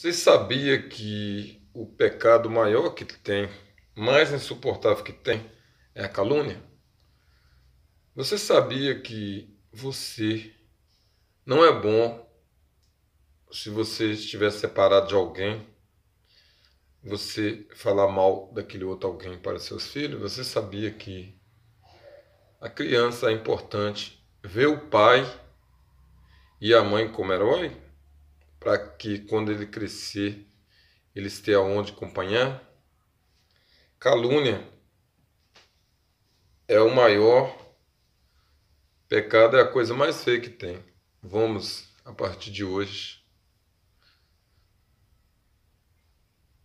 Você sabia que o pecado maior que tem, mais insuportável que tem, é a calúnia? Você sabia que você não é bom se você estiver separado de alguém, você falar mal daquele outro alguém para seus filhos? Você sabia que a criança é importante ver o pai e a mãe como herói? para que quando ele crescer, eles tenham onde acompanhar. Calúnia é o maior pecado, é a coisa mais feia que tem. Vamos, a partir de hoje,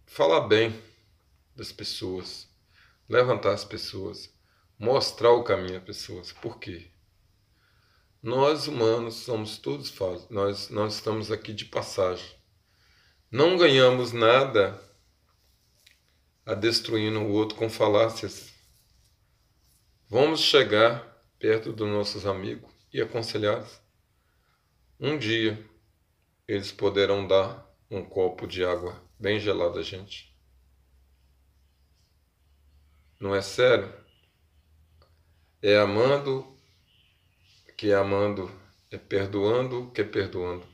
falar bem das pessoas, levantar as pessoas, mostrar o caminho às pessoas. Por quê? Nós humanos somos todos falhos, nós, nós estamos aqui de passagem. Não ganhamos nada a destruindo o outro com falácias. Vamos chegar perto dos nossos amigos e aconselhados. Um dia eles poderão dar um copo de água bem gelada a gente. Não é sério? É amando que é amando, é perdoando, que é perdoando,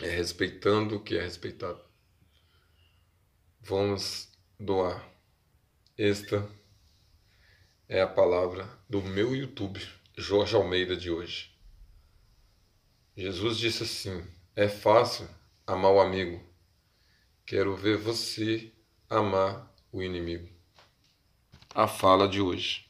é respeitando, que é respeitado. Vamos doar. Esta é a palavra do meu YouTube, Jorge Almeida de hoje. Jesus disse assim: É fácil amar o amigo. Quero ver você amar o inimigo. A fala de hoje.